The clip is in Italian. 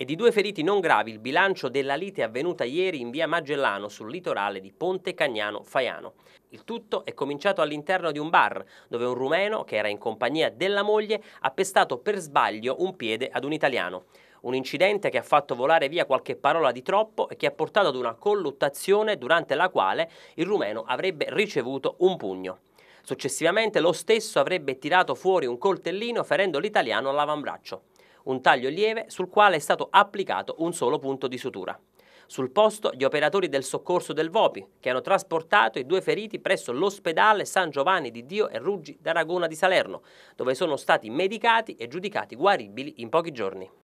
e di due feriti non gravi il bilancio della lite avvenuta ieri in via Magellano sul litorale di Ponte Cagnano Faiano. Il tutto è cominciato all'interno di un bar, dove un rumeno, che era in compagnia della moglie, ha pestato per sbaglio un piede ad un italiano. Un incidente che ha fatto volare via qualche parola di troppo e che ha portato ad una colluttazione durante la quale il rumeno avrebbe ricevuto un pugno. Successivamente lo stesso avrebbe tirato fuori un coltellino ferendo l'italiano all'avambraccio un taglio lieve sul quale è stato applicato un solo punto di sutura. Sul posto gli operatori del soccorso del VOPI, che hanno trasportato i due feriti presso l'ospedale San Giovanni di Dio e Ruggi d'Aragona di Salerno, dove sono stati medicati e giudicati guaribili in pochi giorni.